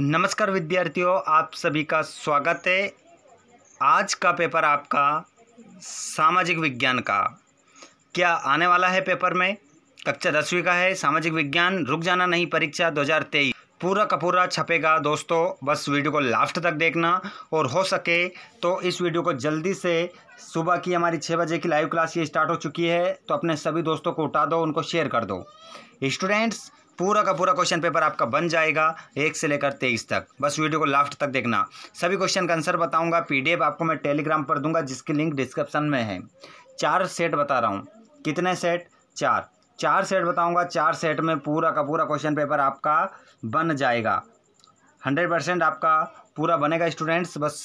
नमस्कार विद्यार्थियों आप सभी का स्वागत है आज का पेपर आपका सामाजिक विज्ञान का क्या आने वाला है पेपर में कक्षा दसवीं का है सामाजिक विज्ञान रुक जाना नहीं परीक्षा 2023 पूरा का पूरा छपेगा दोस्तों बस वीडियो को लास्ट तक देखना और हो सके तो इस वीडियो को जल्दी से सुबह की हमारी छः बजे की लाइव क्लास ये स्टार्ट हो चुकी है तो अपने सभी दोस्तों को उठा दो उनको शेयर कर दो स्टूडेंट्स पूरा का पूरा क्वेश्चन पेपर आपका बन जाएगा एक से लेकर तेईस तक बस वीडियो को लास्ट तक देखना सभी क्वेश्चन का आंसर बताऊंगा पीडीएफ आपको मैं टेलीग्राम पर दूंगा जिसकी लिंक डिस्क्रिप्शन में है चार सेट बता रहा हूँ कितने सेट चार चार सेट बताऊँगा चार सेट में पूरा का पूरा क्वेश्चन पेपर आपका बन जाएगा हंड्रेड परसेंट आपका पूरा बनेगा स्टूडेंट्स बस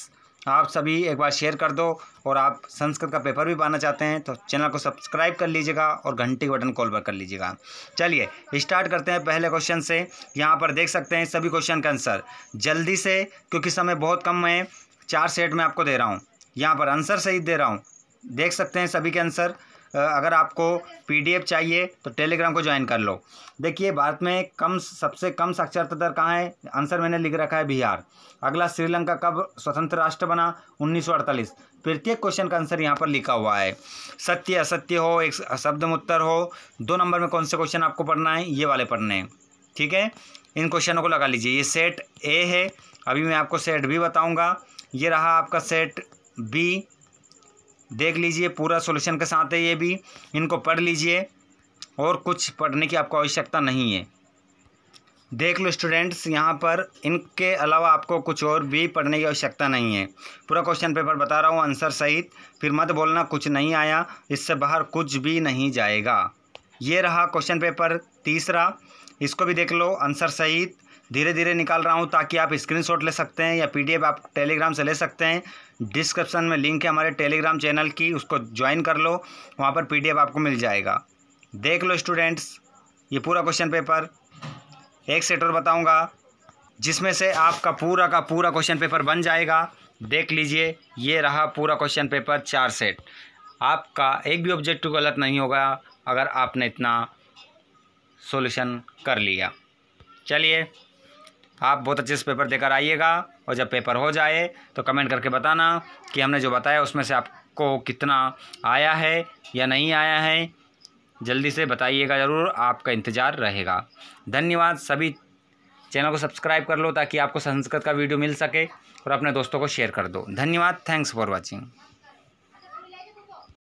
आप सभी एक बार शेयर कर दो और आप संस्कृत का पेपर भी पाना चाहते हैं तो चैनल को सब्सक्राइब कर लीजिएगा और घंटी के बटन कॉल पर कर लीजिएगा चलिए स्टार्ट करते हैं पहले क्वेश्चन से यहाँ पर देख सकते हैं सभी क्वेश्चन का आंसर जल्दी से क्योंकि समय बहुत कम है चार सेट में आपको दे रहा हूँ यहाँ पर आंसर सही दे रहा हूँ देख सकते हैं सभी के आंसर अगर आपको पीडीएफ चाहिए तो टेलीग्राम को ज्वाइन कर लो देखिए भारत में कम सबसे कम साक्षरता दर कहाँ है आंसर मैंने लिख रखा है बिहार अगला श्रीलंका कब स्वतंत्र राष्ट्र बना उन्नीस प्रत्येक क्वेश्चन का आंसर यहाँ पर लिखा हुआ है सत्य असत्य हो एक शब्द उत्तर हो दो नंबर में कौन से क्वेश्चन आपको पढ़ना है ये वाले पढ़ने हैं ठीक है इन क्वेश्चनों को लगा लीजिए ये सेट ए है अभी मैं आपको सेट बी बताऊँगा ये रहा आपका सेट बी देख लीजिए पूरा सॉल्यूशन के साथ है ये भी इनको पढ़ लीजिए और कुछ पढ़ने की आपको आवश्यकता नहीं है देख लो स्टूडेंट्स यहाँ पर इनके अलावा आपको कुछ और भी पढ़ने की आवश्यकता नहीं है पूरा क्वेश्चन पेपर बता रहा हूँ आंसर सहित फिर मत बोलना कुछ नहीं आया इससे बाहर कुछ भी नहीं जाएगा ये रहा क्वेश्चन पेपर तीसरा इसको भी देख लो आंसर सहित धीरे धीरे निकाल रहा हूँ ताकि आप स्क्रीनशॉट ले सकते हैं या पीडीएफ आप टेलीग्राम से ले सकते हैं डिस्क्रिप्शन में लिंक है हमारे टेलीग्राम चैनल की उसको ज्वाइन कर लो वहाँ पर पीडीएफ आपको मिल जाएगा देख लो स्टूडेंट्स ये पूरा क्वेश्चन पेपर एक सेट और बताऊँगा जिसमें से आपका पूरा का पूरा क्वेश्चन पेपर बन जाएगा देख लीजिए ये रहा पूरा क्वेश्चन पेपर चार सेट आपका एक भी ऑब्जेक्टिव गलत नहीं होगा अगर आपने इतना सॉल्यूशन कर लिया चलिए आप बहुत अच्छे से पेपर देकर आइएगा और जब पेपर हो जाए तो कमेंट करके बताना कि हमने जो बताया उसमें से आपको कितना आया है या नहीं आया है जल्दी से बताइएगा ज़रूर आपका इंतज़ार रहेगा धन्यवाद सभी चैनल को सब्सक्राइब कर लो ताकि आपको संस्कृत का वीडियो मिल सके और अपने दोस्तों को शेयर कर दो धन्यवाद थैंक्स फॉर वॉचिंग